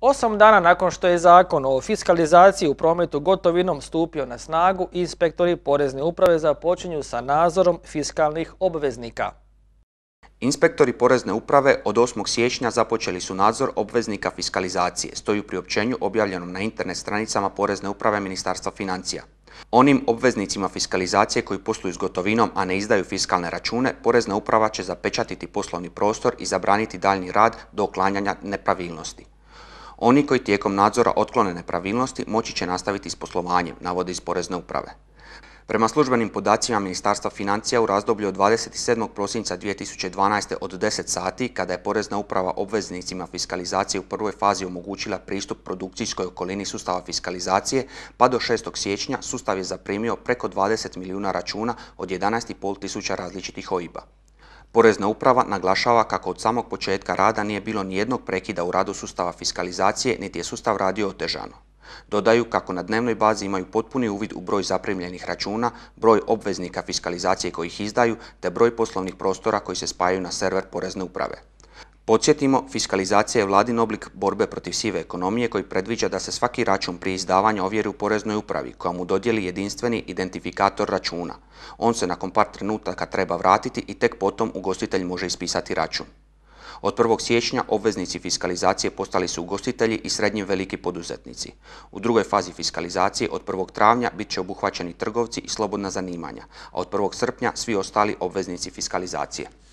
Osam dana nakon što je zakon o fiskalizaciji u prometu gotovinom stupio na snagu, inspektori Porezne uprave započinju sa nadzorom fiskalnih obveznika. Inspektori Porezne uprave od 8. siječnja započeli su nadzor obveznika fiskalizacije, stoji pri općenju objavljenom na internet stranicama Porezne uprave Ministarstva financija. Onim obveznicima fiskalizacije koji posluju s gotovinom, a ne izdaju fiskalne račune, Porezna uprava će zapečatiti poslovni prostor i zabraniti daljni rad do oklanjanja nepravilnosti. Oni koji tijekom nadzora otklone nepravilnosti moći će nastaviti s poslovanjem, navode iz Porezne uprave. Prema službenim podacima Ministarstva financija u razdoblju od 27. prosinca 2012. od 10 sati, kada je Porezna uprava obveznicima fiskalizacije u prvoj fazi omogućila pristup produkcijskoj okolini sustava fiskalizacije, pa do 6. siječnja sustav je zaprimio preko 20 milijuna računa od 11,5 tisuća različitih ojiba. Porezna uprava naglašava kako od samog početka rada nije bilo nijednog prekida u radu sustava fiskalizacije, niti je sustav radio otežano. Dodaju kako na dnevnoj bazi imaju potpuni uvid u broj zaprimljenih računa, broj obveznika fiskalizacije kojih izdaju, te broj poslovnih prostora koji se spajaju na server porezne uprave. Podsjetimo, fiskalizacija je vladin oblik borbe protiv sive ekonomije koji predviđa da se svaki račun prije izdavanja ovjeri u poreznoj upravi koja mu dodijeli jedinstveni identifikator računa. On se nakon par trenutaka treba vratiti i tek potom ugostitelj može ispisati račun. Od 1. siječnja obveznici fiskalizacije postali su ugostitelji i srednji veliki poduzetnici. U drugoj fazi fiskalizacije od 1. travnja bit će obuhvaćeni trgovci i slobodna zanimanja, a od 1. srpnja svi ostali obveznici fiskalizacije.